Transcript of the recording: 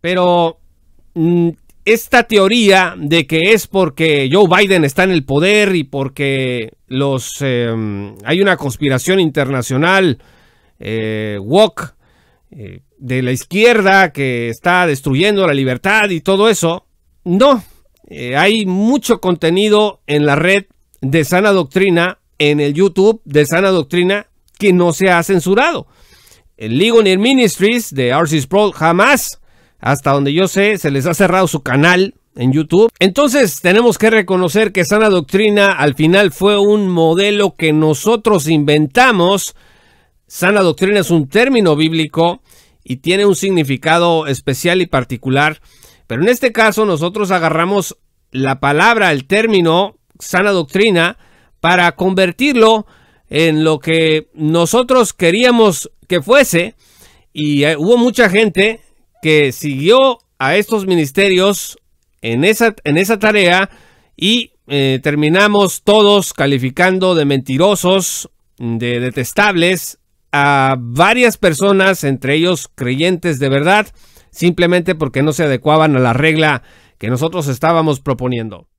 Pero mm, esta teoría de que es porque Joe Biden está en el poder y porque los em, hay una conspiración internacional eh, woke eh, de la izquierda que está destruyendo la libertad y todo eso. No, eh, hay mucho contenido en la red de sana doctrina, en el YouTube de sana doctrina, que no se ha censurado. El Near Ministries de R.C. Pro jamás hasta donde yo sé, se les ha cerrado su canal en YouTube. Entonces tenemos que reconocer que sana doctrina al final fue un modelo que nosotros inventamos. Sana doctrina es un término bíblico y tiene un significado especial y particular. Pero en este caso nosotros agarramos la palabra, el término sana doctrina, para convertirlo en lo que nosotros queríamos que fuese. Y eh, hubo mucha gente que siguió a estos ministerios en esa, en esa tarea y eh, terminamos todos calificando de mentirosos, de detestables a varias personas, entre ellos creyentes de verdad, simplemente porque no se adecuaban a la regla que nosotros estábamos proponiendo.